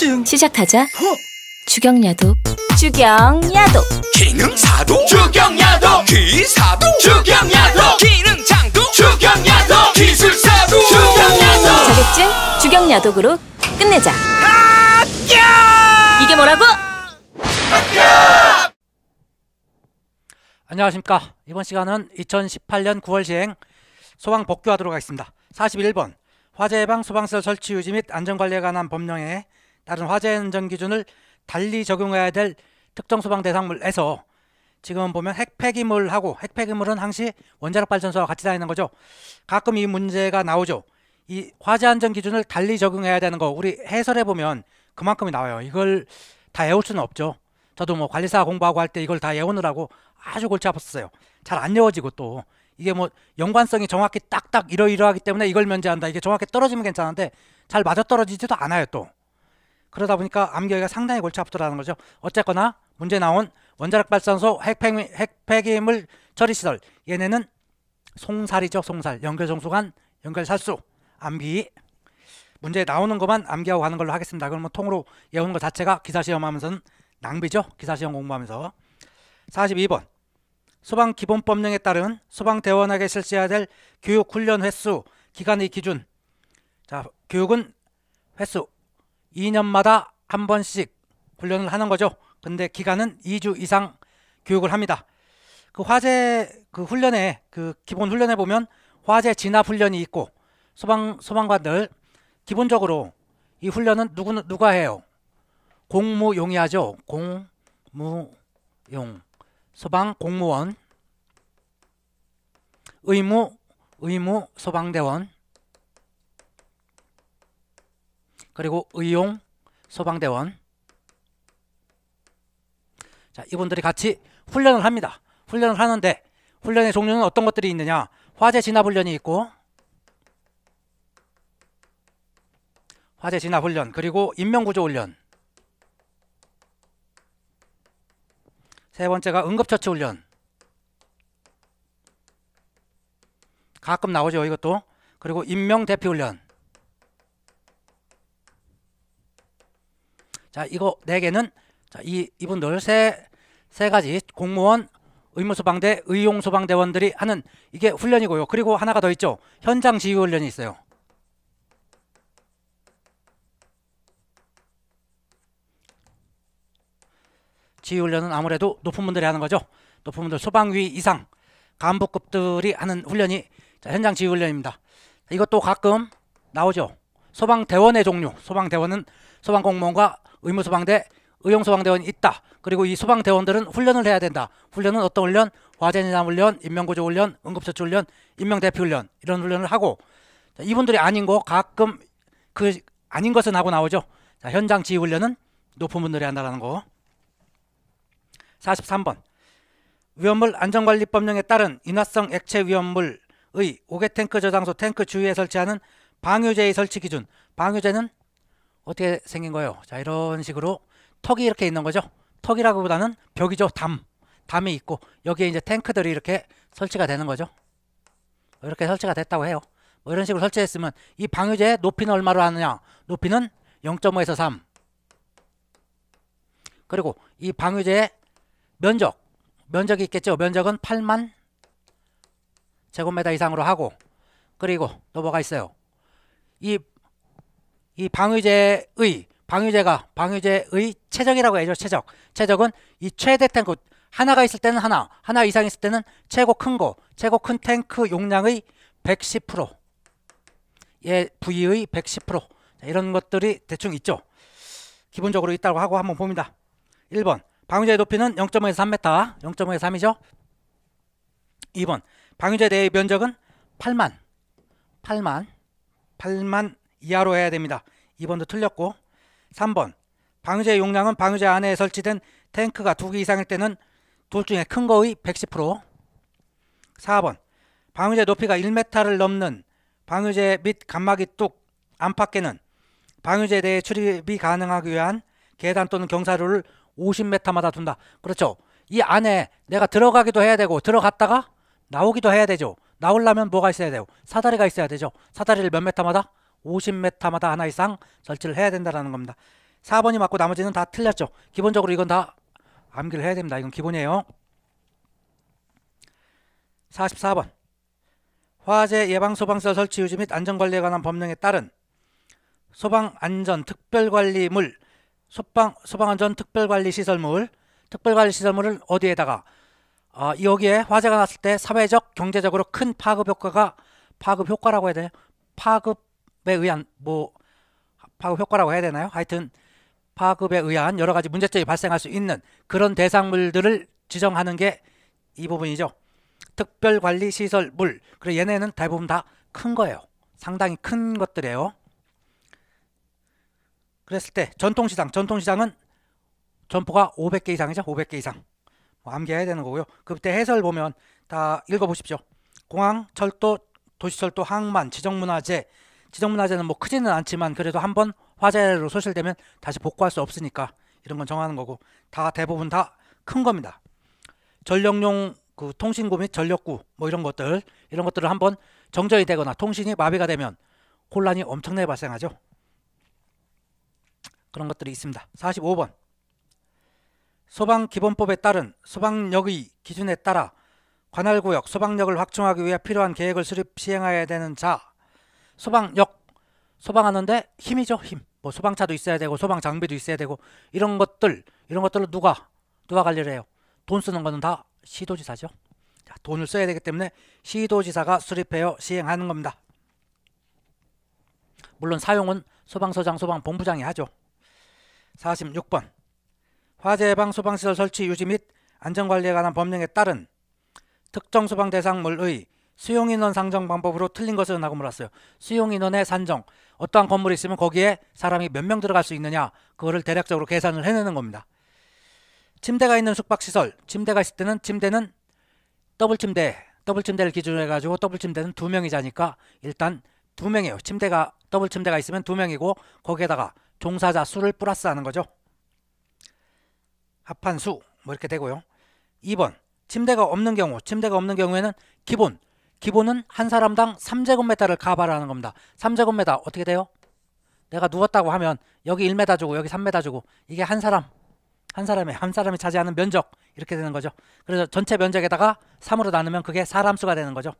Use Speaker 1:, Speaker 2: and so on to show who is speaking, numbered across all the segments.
Speaker 1: 통증 시작하자 허! 주경야도 주경야도 기능사도 주경야도 기사도 주경야도 기능장도 주경야도 기술사도 주경야도 자격증 주경야독으로 끝내자 아 이게 뭐라고? 아 안녕하십니까 이번 시간은 2018년 9월 시행 소방 복귀하도록 하겠습니다 41번 화재 예방 소방시설 설치 유지 및 안전관리에 관한 법령에 다른 화재 안전 기준을 달리 적용해야 될 특정 소방 대상물에서 지금 보면 핵폐기물하고 핵폐기물은 항시 원자력 발전소와 같이 다니는 거죠. 가끔 이 문제가 나오죠. 이 화재 안전 기준을 달리 적용해야 되는 거 우리 해설해 보면 그만큼이 나와요. 이걸 다 외울 수는 없죠. 저도 뭐 관리사 공부하고 할 때 이걸 다 외우느라고 아주 골치 아팠어요. 잘 안 외워지고 또 이게 뭐 연관성이 정확히 딱딱 이러이러하기 때문에 이걸 면제한다. 이게 정확히 떨어지면 괜찮은데 잘 맞아 떨어지지도 않아요 또. 그러다 보니까 암기하기가 상당히 골치 아프더라는 거죠. 어쨌거나 문제 나온 원자력 발전소 핵폐기, 핵폐기물 처리 시설 얘네는 송살이죠. 송살 연결 정수관 연결 살수 암기 문제 나오는 것만 암기하고 가는 걸로 하겠습니다. 그러면 뭐 통으로 외우는 것 자체가 기사 시험하면서는 낭비죠. 기사 시험 공부하면서 42번 소방 기본법령에 따른 소방 대원에게 실시해야 될 교육 훈련 횟수 기간의 기준 자 교육은 횟수 2년마다 한 번씩 훈련을 하는 거죠. 근데 기간은 2주 이상 교육을 합니다. 그 화재 그 훈련에 그 기본 훈련에 보면 화재 진압 훈련이 있고 소방 소방관들 기본적으로 이 훈련은 누구 누가 해요? 공무용이하죠. 공무용 소방 공무원 의무 의무 소방대원 그리고 의용 소방대원 자 이분들이 같이 훈련을 합니다. 훈련을 하는데 훈련의 종류는 어떤 것들이 있느냐 화재 진압 훈련이 있고 화재 진압 훈련 그리고 인명구조 훈련 세 번째가 응급처치 훈련 가끔 나오죠 이것도 그리고 인명대피 훈련 자, 이거 네 개는 자, 이 이분들 세 세 가지 공무원 의무소방대, 의용소방대원들이 하는 이게 훈련이고요. 그리고 하나가 더 있죠. 현장 지휘 훈련이 있어요. 지휘 훈련은 아무래도 높은 분들이 하는 거죠. 높은 분들 소방위 이상 간부급들이 하는 훈련이 자, 현장 지휘 훈련입니다. 이것도 가끔 나오죠. 소방대원의 종류 소방대원은 소방공무원과 의무소방대 의용소방대원이 있다 그리고 이 소방대원들은 훈련을 해야 된다 훈련은 어떤 훈련 화재재난훈련 인명구조훈련 응급처치훈련 인명대피훈련 이런 훈련을 하고 자, 이분들이 아닌 거 가끔 그 아닌 것은 하고 나오죠 자, 현장 지휘훈련은 높은 분들이 한다라는 거 43번 위험물 안전관리법령에 따른 인화성 액체 위험물의 오게 탱크 저장소 탱크 주위에 설치하는 방유제의 설치 기준 방유제는 어떻게 생긴 거예요? 자 이런 식으로 턱이 이렇게 있는 거죠 턱이라기보다는 벽이죠 담 담이 있고 여기에 이제 탱크들이 이렇게 설치가 되는 거죠 이렇게 설치가 됐다고 해요 뭐 이런 식으로 설치했으면 이 방유제의 높이는 얼마로 하느냐 높이는 0.5에서 3 그리고 이 방유제의 면적 면적이 있겠죠 면적은 8만 제곱미터 이상으로 하고 그리고 또 뭐가 있어요 이, 이 방위제의 방위제가 방위제의 최적이라고 해죠 최적 최적은 이 최대 탱크 하나가 있을 때는 하나 하나 이상 있을 때는 최고 큰 거 최고 큰 탱크 용량의 110%의 예, 부위의 110% 자, 이런 것들이 대충 있죠 기본적으로 있다고 하고 한번 봅니다 1번 방위제의 높이는 0.5에서 3m 0.5에서 3이죠 2번 방위제 내의 면적은 8만 8만 8만 이하로 해야 됩니다. 2번도 틀렸고 3번 방유제 용량은 방유제 안에 설치된 탱크가 2개 이상일 때는 둘 중에 큰 거의 110% 4번 방유제 높이가 1m를 넘는 방유제 및 간막이 뚝 안팎에는 방유제에 대해 출입이 가능하기 위한 계단 또는 경사로를 50m마다 둔다. 그렇죠. 이 안에 내가 들어가기도 해야 되고 들어갔다가 나오기도 해야 되죠. 나오려면 뭐가 있어야 돼요? 사다리가 있어야 되죠. 사다리를 몇 메타마다? 50m마다 하나 이상 설치를 해야 된다라는 겁니다. 4번이 맞고 나머지는 다 틀렸죠. 기본적으로 이건 다 암기를 해야 됩니다. 이건 기본이에요. 44번 화재 예방 소방서설치 유지 및 안전관리에 관한 법령에 따른 소방안전특별관리물 소방안전특별관리시설물 특별관리시설물을 어디에다가 어, 여기에 화재가 났을 때 사회적, 경제적으로 큰 파급 효과가 파급 효과라고 해야 되나요? 파급에 의한 뭐 파급 효과라고 해야 되나요? 하여튼 파급에 의한 여러 가지 문제점이 발생할 수 있는 그런 대상물들을 지정하는 게 이 부분이죠. 특별관리시설 물 그리고 얘네는 대부분 다 큰 거예요. 상당히 큰 것들이에요. 그랬을 때 전통시장 전통시장은 점포가 500개 이상이죠. 500개 이상. 암기해야 뭐 되는 거고요. 그때 해설 보면 다 읽어보십시오. 공항, 철도, 도시철도, 항만, 지정문화재. 지정문화재는 뭐 크지는 않지만 그래도 한 번 화재로 소실되면 다시 복구할 수 없으니까 이런 건 정하는 거고 다 대부분 다 큰 겁니다. 전력용 그 통신구 및 전력구 뭐 이런 것들 이런 것들을 한번 정전이 되거나 통신이 마비가 되면 혼란이 엄청나게 발생하죠. 그런 것들이 있습니다. 45번 소방기본법에 따른 소방력의 기준에 따라 관할구역 소방력을 확충하기 위해 필요한 계획을 수립 시행하여야 되는 자 소방력 소방하는데 힘이죠 힘뭐 소방차도 있어야 되고 소방 장비도 있어야 되고 이런 것들 이런 것들을 누가 누가 관리를 해요 돈 쓰는 거는 다 시도지사죠 자, 돈을 써야 되기 때문에 시도지사가 수립해요 시행하는 겁니다 물론 사용은 소방서장 소방본부장이 하죠 46번 화재 예방 소방시설 설치 유지 및 안전관리에 관한 법령에 따른 특정 소방 대상물의 수용인원 상정 방법으로 틀린 것은 나고 물었어요. 수용인원의 산정. 어떠한 건물이 있으면 거기에 사람이 몇 명 들어갈 수 있느냐. 그거를 대략적으로 계산을 해내는 겁니다. 침대가 있는 숙박시설. 침대가 있을 때는 침대는 더블 침대. 더블 침대를 기준으로 해가지고 더블 침대는 두 명이 자니까 일단 두 명이에요. 침대가 더블 침대가 있으면 두 명이고 거기에다가 종사자 수를 플러스 하는 거죠. 합한수 뭐 이렇게 되고요. 2번 침대가 없는 경우 침대가 없는 경우에는 기본 기본은 한 사람당 3제곱미터를 가발하는 겁니다. 3제곱미터 어떻게 돼요? 내가 누웠다고 하면 여기 1m 주고 여기 3m 주고 이게 한 사람 한 사람의 한 사람이 차지하는 면적 이렇게 되는 거죠. 그래서 전체 면적에다가 3으로 나누면 그게 사람 수가 되는 거죠.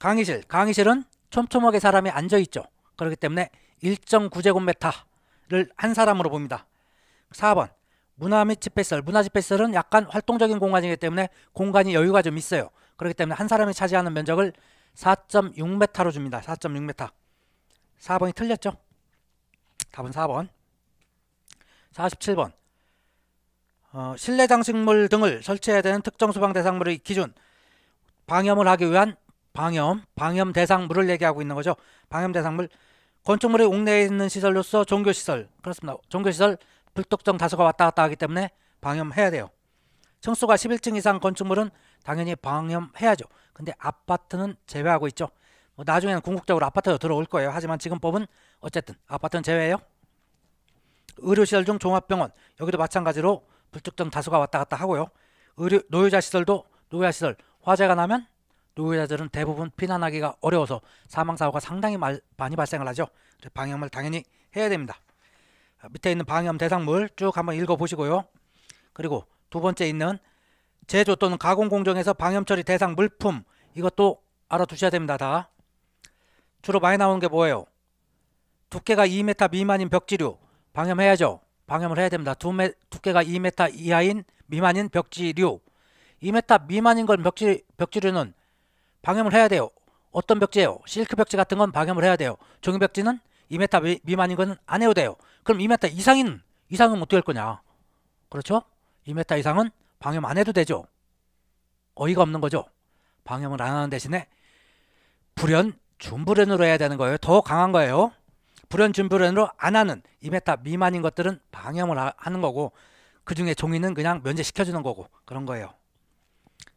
Speaker 1: 강의실 강의실은 촘촘하게 사람이 앉아 있죠. 그렇기 때문에 1.9제곱미터를 한 사람으로 봅니다. 4번 문화 및 집회설 문화 집회설은 약간 활동적인 공간이기 때문에 공간이 여유가 좀 있어요 그렇기 때문에 한 사람이 차지하는 면적을 4.6m로 줍니다 4.6m 4번이 틀렸죠 답은 4번 47번 어, 실내 장식물 등을 설치해야 되는 특정 소방 대상물의 기준 방염을 하기 위한 방염, 방염 대상물을 얘기하고 있는 거죠. 방염 대상물 건축물의 옥내에 있는 시설로서 종교시설 그렇습니다. 종교시설 불특정 다수가 왔다 갔다 하기 때문에 방염해야 돼요. 층수가 11층 이상 건축물은 당연히 방염해야죠. 근데 아파트는 제외하고 있죠. 뭐 나중에는 궁극적으로 아파트로 들어올 거예요. 하지만 지금 법은 어쨌든 아파트는 제외해요 의료시설 중 종합병원 여기도 마찬가지로 불특정 다수가 왔다 갔다 하고요. 의료, 노유자 시설도 노유자 시설 화재가 나면 노유자들은 대부분 피난하기가 어려워서 사망 사고가 상당히 많이 발생을 하죠. 방염을 당연히 해야 됩니다. 아, 밑에 있는 방염 대상물 쭉 한번 읽어보시고요. 그리고 두 번째 있는 제조 또는 가공 공정에서 방염 처리 대상 물품 이것도 알아두셔야 됩니다. 다 주로 많이 나오는 게 뭐예요? 두께가 2m 미만인 벽지류 방염해야죠. 방염을 해야 됩니다. 두메, 두께가 2m 이하인 미만인 벽지류 2m 미만인 건 벽지, 벽지류는 방염을 해야 돼요. 어떤 벽지예요? 실크 벽지 같은 건 방염을 해야 돼요. 종이 벽지는 2m 미만인 것은 안 해도 돼요. 그럼 2m 이상인 이상은 어떻게 할 거냐? 그렇죠? 2m 이상은 방염 안 해도 되죠. 어이가 없는 거죠. 방염을 안 하는 대신에 불연 준불연으로 해야 되는 거예요. 더 강한 거예요. 불연 준불연으로 안 하는 2m 미만인 것들은 방염을 하는 거고 그 중에 종이는 그냥 면제시켜주는 거고 그런 거예요.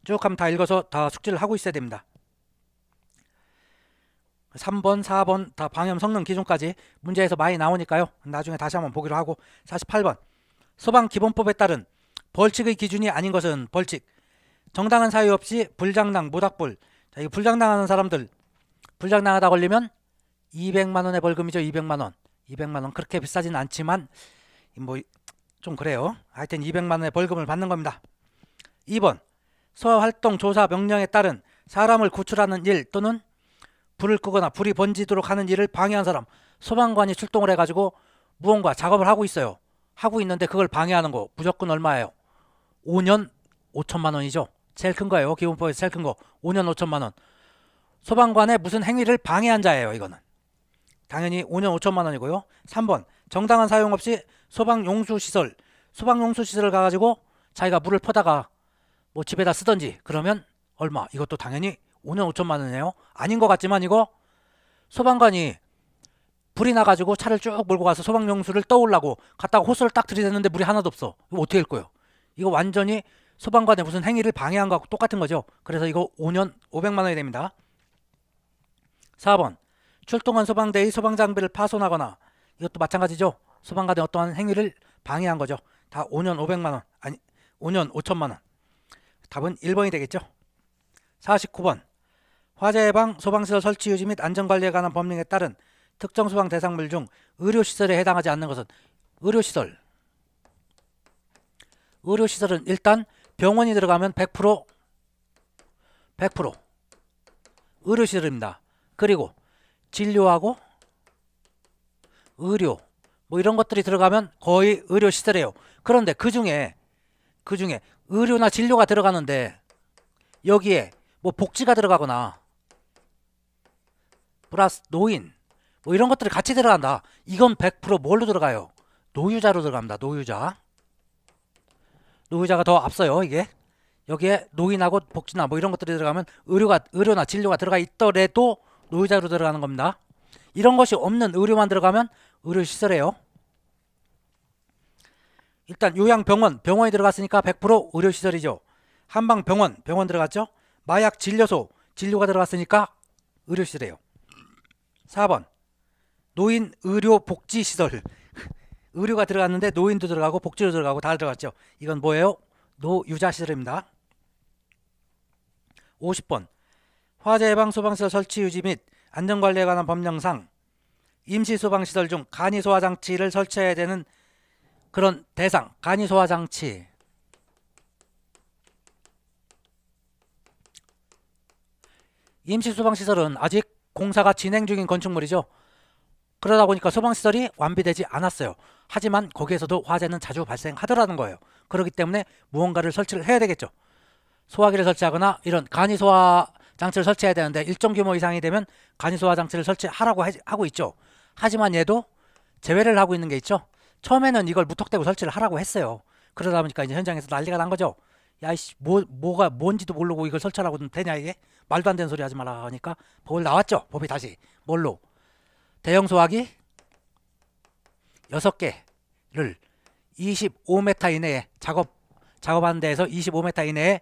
Speaker 1: 쭉 하면 다 읽어서 다 숙지를 하고 있어야 됩니다. 3번, 4번 다 방염 성능 기준까지 문제에서 많이 나오니까요. 나중에 다시 한번 보기로 하고 48번 소방 기본법에 따른 벌칙의 기준이 아닌 것은 벌칙 정당한 사유 없이 불장난, 모닥불 자, 이 불장난하는 사람들 불장난하다 걸리면 200만 원의 벌금이죠. 200만 원. 200만 원 그렇게 비싸진 않지만 뭐 좀 그래요. 하여튼 200만 원의 벌금을 받는 겁니다. 2번 소화활동 조사 명령에 따른 사람을 구출하는 일 또는 불을 끄거나 불이 번지도록 하는 일을 방해한 사람 소방관이 출동을 해가지고 무언가 작업을 하고 있어요. 하고 있는데 그걸 방해하는 거 무조건 얼마예요? 5년 5천만 원이죠. 제일 큰 거예요. 기본법에서 제일 큰 거. 5년 5천만 원. 소방관의 무슨 행위를 방해한 자예요. 이거는. 당연히 5년 5천만 원이고요. 3번 정당한 사용 없이 소방 용수 시설 소방 용수 시설을 가가지고 자기가 물을 퍼다가 뭐 집에다 쓰던지 그러면 얼마? 이것도 당연히 5년 5천만 원이에요? 아닌 것 같지만 이거 소방관이 불이 나가지고 차를 쭉 몰고 가서 소방용수를 떠올라고 갔다가 호스를 딱 들이댔는데 물이 하나도 없어. 이거 어떻게 될 거예요? 이거 완전히 소방관의 무슨 행위를 방해한 것하고 똑같은 거죠. 그래서 이거 5년 500만 원이 됩니다. 4번 출동한 소방대의 소방장비를 파손하거나 이것도 마찬가지죠. 소방관의 어떠한 행위를 방해한 거죠. 다 5년 500만 원 아니 5년 5천만 원. 답은 1번이 되겠죠. 49번 화재 예방, 소방시설 설치 유지 및 안전관리에 관한 법령에 따른 특정 소방 대상물 중 의료시설에 해당하지 않는 것은 의료시설 의료시설은 일단 병원이 들어가면 100% 100% 의료시설입니다. 그리고 진료하고 의료 뭐 이런 것들이 들어가면 거의 의료시설이에요. 그런데 그 중에 그 중에 의료나 진료가 들어가는데 여기에 뭐 복지가 들어가거나 플러스 노인 뭐 이런 것들이 같이 들어간다. 이건 100% 뭘로 들어가요? 노유자로 들어갑니다. 노유자. 노유자가 더 앞서요. 이게 여기에 노인하고 복지나 뭐 이런 것들이 들어가면 의료가 의료나 진료가 들어가 있더라도 노유자로 들어가는 겁니다. 이런 것이 없는 의료만 들어가면 의료 시설이에요. 일단 요양병원 병원이 들어갔으니까 100% 의료 시설이죠. 한방병원 병원 들어갔죠. 마약 진료소 진료가 들어갔으니까 의료 시설이에요. 4번 노인 의료 복지 시설 의료가 들어갔는데 노인도 들어가고 복지도 들어가고 다 들어갔죠. 이건 뭐예요? 노유자 시설입니다. 50번 화재 예방 소방시설 설치 유지 및 안전관리에 관한 법령상 임시 소방시설 중 간이 소화 장치를 설치해야 되는 그런 대상 간이 소화 장치 임시 소방시설은 아직 공사가 진행 중인 건축물이죠. 그러다 보니까 소방시설이 완비되지 않았어요. 하지만 거기에서도 화재는 자주 발생하더라는 거예요. 그렇기 때문에 무언가를 설치를 해야 되겠죠. 소화기를 설치하거나 이런 간이 소화 장치를 설치해야 되는데 일정 규모 이상이 되면 간이 소화 장치를 설치하라고 하고 있죠. 하지만 얘도 제외를 하고 있는 게 있죠. 처음에는 이걸 무턱대고 설치를 하라고 했어요. 그러다 보니까 이제 현장에서 난리가 난 거죠. 야이씨 뭐 뭐가 뭔지도 모르고 이걸 설치하라고 되냐 이게? 말도 안 되는 소리 하지 말라 하니까 법을 나왔죠. 법이 다시 뭘로 대형 소화기 6개를 25m 이내에 작업 작업하는 데에서 25m 이내에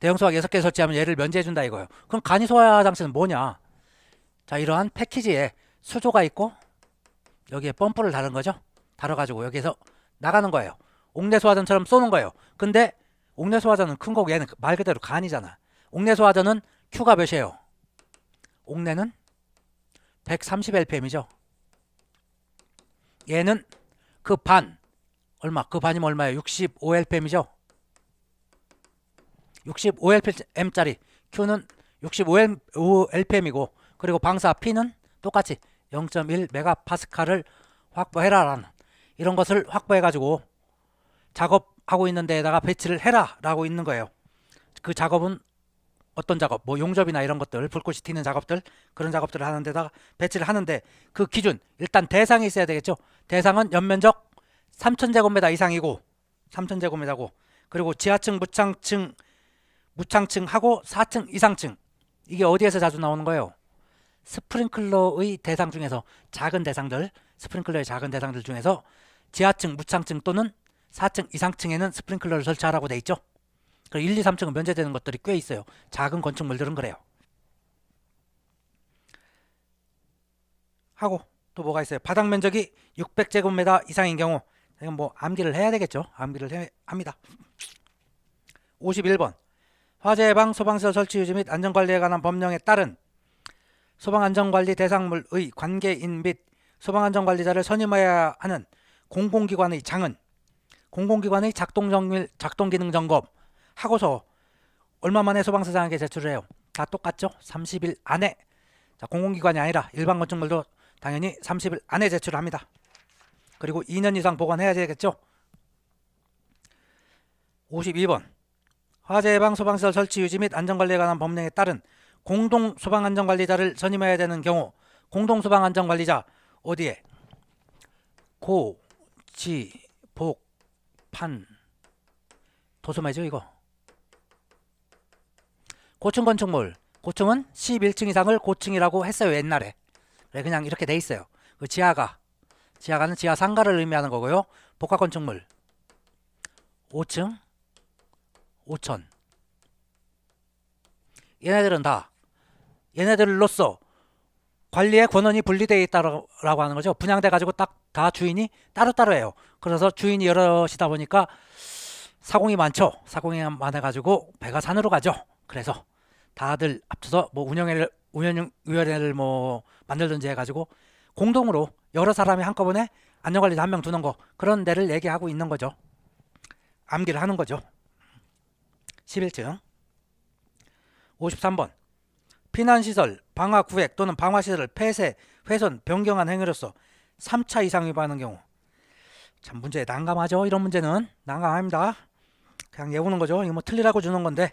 Speaker 1: 대형 소화기 6개 설치하면 얘를 면제해 준다 이거예요. 그럼 간이 소화 장치는 뭐냐? 자, 이러한 패키지에 수조가 있고 여기에 펌프를 다는 거죠. 달아 가지고 여기에서 나가는 거예요. 옥내 소화전처럼 쏘는 거예요. 근데 옥내 소화전은 큰 거고 얘는 말 그대로 간이잖아. 옥내 소화전은 Q가 몇이에요? 옥내는 130LPM이죠. 얘는 그 반, 얼마? 그 반이면 얼마예요? 65LPM이죠. 65LPM짜리 Q는 65LPM이고 그리고 방사 P는 똑같이 0.1메가파스칼을 확보해라 라는 이런 것을 확보해 가지고 작업하고 있는 데에다가 배치를 해라 라고 있는 거예요. 그 작업은 어떤 작업, 뭐 용접이나 이런 것들, 불꽃이 튀는 작업들, 그런 작업들을 하는 데다가 배치를 하는데 그 기준, 일단 대상이 있어야 되겠죠. 대상은 연면적 3,000제곱미터 이상이고 3,000제곱미터고 그리고 지하층, 무창층, 무창층하고 4층 이상층. 이게 어디에서 자주 나오는 거예요? 스프링클러의 대상 중에서 작은 대상들, 스프링클러의 작은 대상들 중에서 지하층, 무창층 또는 4층 이상층에는 스프링클러를 설치하라고 돼 있죠. 그 1, 2, 3층은 면제되는 것들이 꽤 있어요. 작은 건축물들은 그래요. 하고 또 뭐가 있어요? 바닥 면적이 600제곱미터 이상인 경우 이건 뭐 암기를 해야 되겠죠. 암기를 해, 합니다. 51번 화재 예방 소방시설 설치 유지 및 안전관리에 관한 법령에 따른 소방안전관리 대상물의 관계인 및 소방안전관리자를 선임해야 하는 공공기관의 장은 공공기관의 작동정밀, 작동기능 점검, 하고서 얼마 만에 소방서장에게 제출을 해요. 다 똑같죠? 30일 안에 자, 공공기관이 아니라 일반 건축물도 당연히 30일 안에 제출을 합니다. 그리고 2년 이상 보관해야 되겠죠? 52번 화재 예방 소방시설 설치 유지 및 안전관리에 관한 법령에 따른 공동 소방안전관리자를 선임해야 되는 경우 공동 소방안전관리자 어디에 고, 지, 복, 판 도소매죠 이거 고층 건축물 고층은 11층 이상을 고층이라고 했어요 옛날에 그래 그냥 이렇게 돼 있어요 그 지하가 지하가는 지하 상가를 의미하는 거고요 복합 건축물 5층 5천 얘네들은 다 얘네들로서 관리의 권원이 분리되어 있다라고 하는 거죠 분양돼 가지고 딱 다 주인이 따로따로 해요 그래서 주인이 여러시다 보니까 사공이 많죠 사공이 많아 가지고 배가 산으로 가죠 그래서 다들 합쳐서 뭐 운영회를 운영위원회를 뭐 만들든지 해가지고 공동으로 여러 사람이 한꺼번에 안전관리자 한명 두는 거 그런 데를 얘기하고 있는 거죠. 암기를 하는 거죠. 11층 53번 피난시설, 방화 구획 또는 방화시설을 폐쇄, 훼손, 변경한 행위로서 3차 이상 위반하는 경우 참 문제 난감하죠. 이런 문제는 난감합니다. 그냥 예우는 거죠. 이거 뭐 틀리라고 주는 건데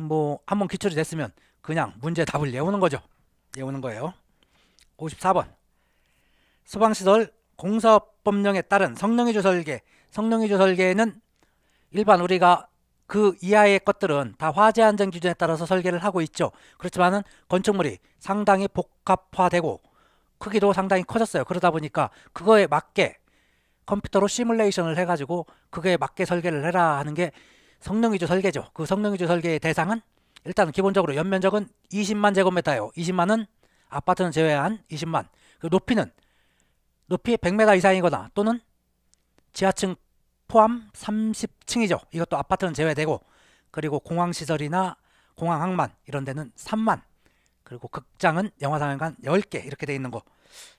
Speaker 1: 뭐 한 번 기출이 됐으면 그냥 문제 답을 외우는 거죠. 외우는 거예요. 54번 소방시설 공사법령에 따른 성능위조 설계 성능위조 설계는 일반 우리가 그 이하의 것들은 다 화재 안전 기준에 따라서 설계를 하고 있죠. 그렇지만은 건축물이 상당히 복합화되고 크기도 상당히 커졌어요. 그러다 보니까 그거에 맞게 컴퓨터로 시뮬레이션을 해가지고 그거에 맞게 설계를 해라 하는 게 성능 위주 설계죠. 그 성능 위주 설계의 대상은 일단 기본적으로 연면적은 20만 제곱미터예요. 20만은 아파트는 제외한 20만. 그 높이는 높이 100m 이상이거나 또는 지하층 포함 30층이죠. 이것도 아파트는 제외되고 그리고 공항 시설이나 공항 항만 이런 데는 3만. 그리고 극장은 영화 상영관 10개 이렇게 돼 있는 거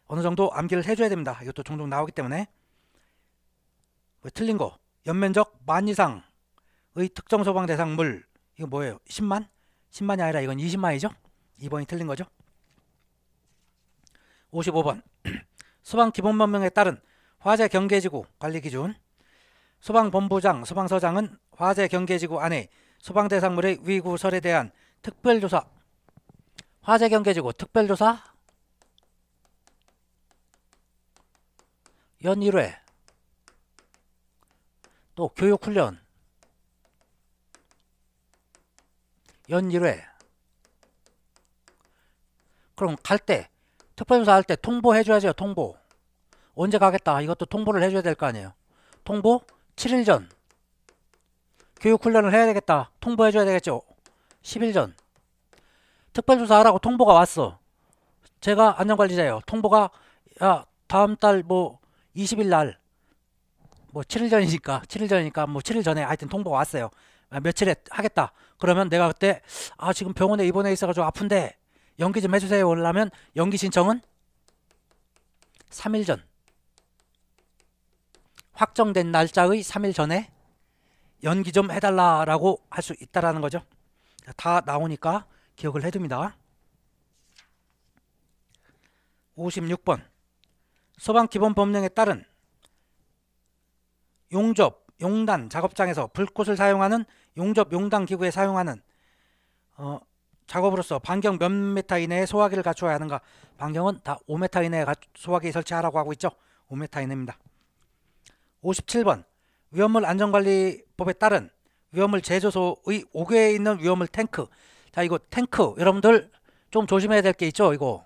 Speaker 1: 어느 정도 암기를 해줘야 됩니다. 이것도 종종 나오기 때문에 틀린 거 연면적 만 이상 의 특정 소방 대상물 이거 뭐예요? 10만? 10만이 아니라 이건 20만이죠? 2번이 틀린 거죠? 55번 소방 기본법령에 따른 화재 경계지구 관리 기준 소방본부장, 소방서장은 화재 경계지구 안에 소방 대상물의 위구설에 대한 특별조사 화재 경계지구 특별조사 연 1회 또 교육훈련 연 1회 그럼 갈 때 특별조사 할 때 통보해줘야죠 통보 언제 가겠다 이것도 통보를 해줘야 될 거 아니에요 통보 7일 전 교육훈련을 해야 되겠다 통보해줘야 되겠죠 10일 전 특별조사 하라고 통보가 왔어 제가 안전관리자예요 통보가 야 다음 달 뭐 20일 날 뭐 7일 전이니까 7일 전이니까 뭐 7일 전에 하여튼 통보가 왔어요 아, 며칠에 하겠다. 그러면 내가 그때 아 지금 병원에 입원해 있어가지고 아픈데 연기 좀 해주세요. 원라면 연기 신청은 3일 전 확정된 날짜의 3일 전에 연기 좀 해달라라고 할 수 있다라는 거죠. 다 나오니까 기억을 해둡니다. 56번 소방기본법령에 따른 용접, 용단 작업장에서 불꽃을 사용하는 용접 용당 기구에 사용하는 어, 작업으로서 반경 몇 미터 이내에 소화기를 갖추어야 하는가 반경은 다5미터 이내에 소화기 설치하라고 하고 있죠 5미터 이내입니다 57번 위험물 안전관리법에 따른 위험물 제조소의 옥외에 있는 위험물 탱크 자 이거 탱크 여러분들 좀 조심해야 될 게 있죠 이거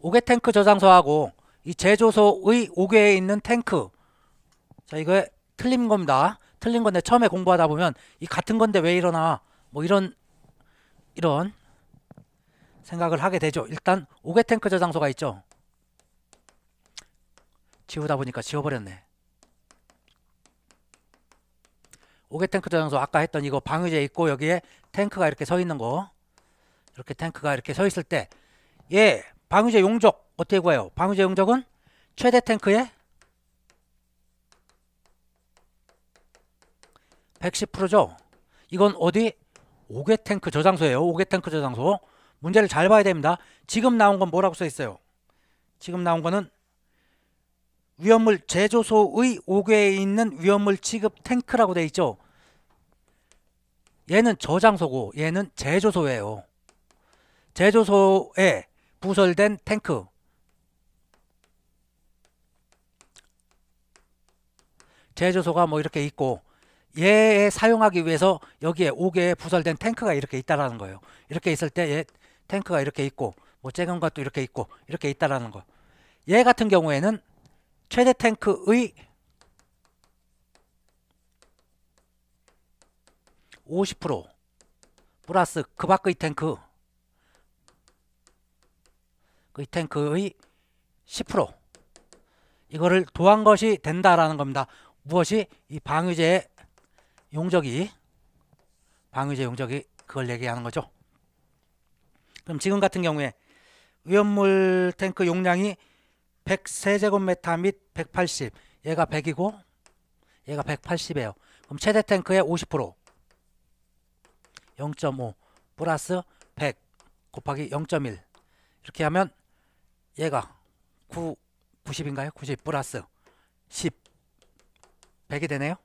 Speaker 1: 옥외 탱크 저장소하고 이 제조소의 옥외에 있는 탱크 자 이거 틀린 겁니다 틀린 건데 처음에 공부하다 보면 이 같은 건데 왜 이러나 뭐 이런 이런 생각을 하게 되죠. 일단 오게 탱크 저장소가 있죠. 지우다 보니까 지워버렸네. 오게 탱크 저장소 아까 했던 이거 방위제 있고 여기에 탱크가 이렇게 서 있는 거 이렇게 탱크가 이렇게 서 있을 때예 방위제 용적 어떻게 구해요? 방위제 용적은 최대 탱크의 110%죠. 이건 어디? 오개 탱크 저장소예요. 오개 탱크 저장소. 문제를 잘 봐야 됩니다. 지금 나온 건 뭐라고 써 있어요? 지금 나온 거는 위험물 제조소의 오개에 있는 위험물 취급 탱크라고 돼 있죠. 얘는 저장소고 얘는 제조소예요. 제조소에 부설된 탱크. 제조소가 뭐 이렇게 있고 얘에 사용하기 위해서 여기에 5개의 부설된 탱크가 이렇게 있다라는 거예요. 이렇게 있을 때 얘 탱크가 이렇게 있고 뭐 쬐은 것도 이렇게 있고 이렇게 있다라는 거. 얘 같은 경우에는 최대 탱크의 50% 플러스 그 밖의 탱크 그 탱크의 10% 이거를 도한 것이 된다라는 겁니다. 무엇이 이 방위제의 용적이 방위제 용적이 그걸 얘기하는 거죠. 그럼 지금 같은 경우에 위험물 탱크 용량이 103제곱미터 및 180, 얘가 100이고 얘가 180이에요. 그럼 최대 탱크의 50% 0.5 플러스 100 곱하기 0.1 이렇게 하면 얘가 9, 90인가요? 90 플러스 10 100이 되네요.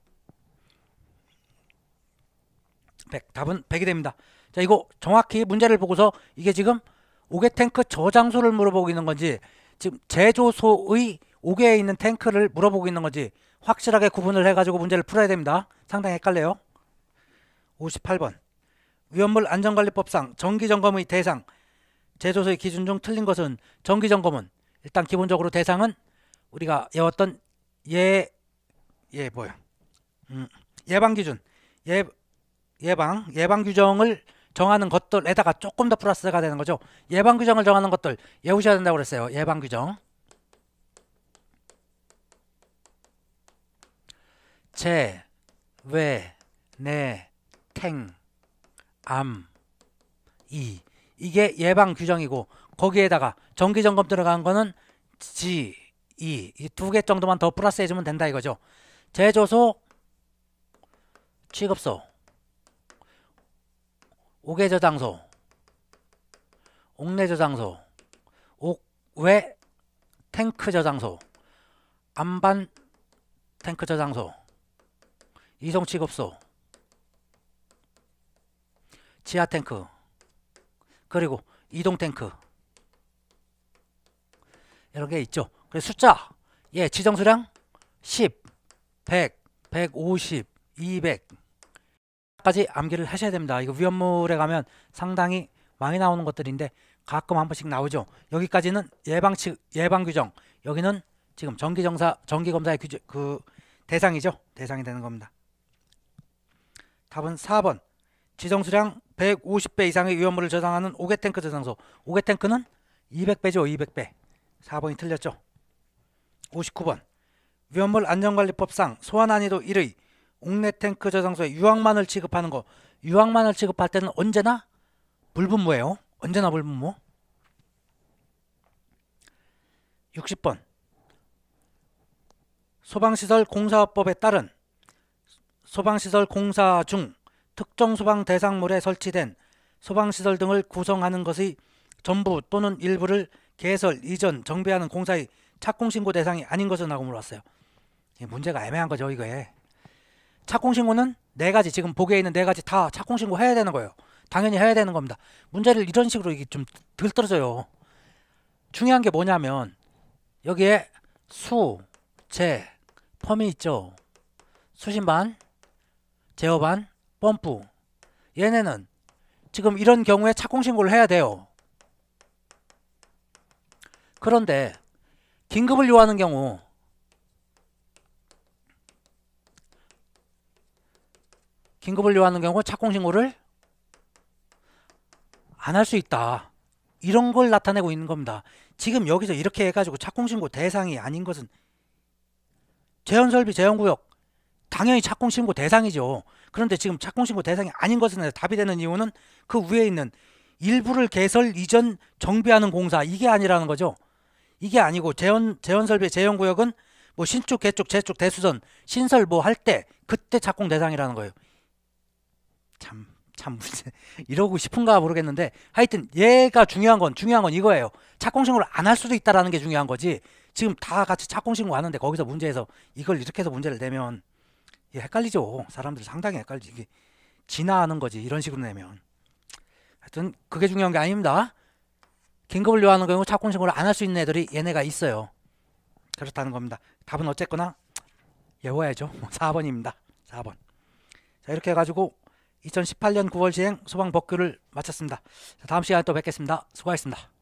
Speaker 1: 100. 답은 100이 됩니다. 자, 이거 정확히 문제를 보고서 이게 지금 5개 탱크 저장소를 물어보고 있는 건지 지금 제조소의 5개에 있는 탱크를 물어보고 있는 건지 확실하게 구분을 해가지고 문제를 풀어야 됩니다. 상당히 헷갈려요. 58번 위험물 안전관리법상 정기점검의 대상 제조소의 기준 중 틀린 것은 정기점검은 일단 기본적으로 대상은 우리가 예웠던 예예 예 뭐야 음, 예방 기준 예 예방, 예방 규정을 정하는 것들에다가 조금 더 플러스가 되는 거죠. 예방 규정을 정하는 것들 외우셔야 된다고 그랬어요. 예방 규정. 제, 외, 내, 탱, 암, 이. 이게 예방 규정이고 거기에다가 정기 점검 들어간 거는 지, 이. 이 두 개 정도만 더 플러스 해주면 된다 이거죠. 제조소, 취급소. 옥외 저장소 옥내 저장소 옥외 탱크 저장소 안반 탱크 저장소 이송 취급소 지하 탱크 그리고 이동 탱크 이런 게 있죠. 그래서 숫자 예 지정 수량 10, 100, 150, 200 까지 암기를 하셔야 됩니다. 이거 위험물에 가면 상당히 많이 나오는 것들인데 가끔 한 번씩 나오죠. 여기까지는 예방치 예방 규정. 여기는 지금 정기 정사 정기 검사의 규제그 대상이죠. 대상이 되는 겁니다. 답은 4번. 지정 수량 150배 이상의 위험물을 저장하는 오개 탱크 저장소. 오개 탱크는 200배죠. 200배. 4번이 틀렸죠. 59번. 위험물 안전관리법상 소환 난이도 1의 옥내 탱크 저장소에 유황만을 취급하는 거 유황만을 취급할 때는 언제나 불분모예요 언제나 불분모 60번 소방시설 공사법에 따른 소방시설 공사 중 특정 소방 대상물에 설치된 소방시설 등을 구성하는 것의 전부 또는 일부를 개설, 이전, 정비하는 공사의 착공신고 대상이 아닌 것은 하고 물었어요. 문제가 애매한 거죠, 이거에. 착공 신고는 네 가지 지금 보기에 있는 네 가지 다 착공 신고 해야 되는 거예요. 당연히 해야 되는 겁니다. 문제를 이런 식으로 이게 좀 들떨어져요. 중요한 게 뭐냐면 여기에 수, 재, 펌이 있죠. 수신반, 제어반, 펌프 얘네는 지금 이런 경우에 착공 신고를 해야 돼요. 그런데 긴급을 요하는 경우 긴급을 요하는 경우 착공 신고를 안 할 수 있다. 이런 걸 나타내고 있는 겁니다. 지금 여기서 이렇게 해가지고 착공 신고 대상이 아닌 것은 재원설비재원구역 당연히 착공 신고 대상이죠. 그런데 지금 착공 신고 대상이 아닌 것은 답이 되는 이유는 그 위에 있는 일부를 개설 이전 정비하는 공사 이게 아니라는 거죠. 이게 아니고 재원 재현설비 재원구역은뭐 신축 개축 재축 대수선 신설 뭐 할 때 그때 착공 대상이라는 거예요. 참, 참 문제. 이러고 싶은가 모르겠는데 하여튼 얘가 중요한 건 중요한 건 이거예요. 착공 신고를 안 할 수도 있다라는 게 중요한 거지. 지금 다 같이 착공 신고 하는데 거기서 문제에서 이걸 이렇게 해서 문제를 내면 예, 헷갈리죠. 사람들 상당히 헷갈리게 진화하는 거지. 이런 식으로 내면. 하여튼 그게 중요한 게 아닙니다. 긴급을 요하는 경우 착공 신고를 안 할 수 있는 애들이 얘네가 있어요. 그렇다는 겁니다. 답은 어쨌거나 외워야죠. 4번입니다. 4번. 자, 이렇게 해가지고 2018년 9월 시행 소방 법규를 마쳤습니다. 다음 시간에 또 뵙겠습니다. 수고하셨습니다.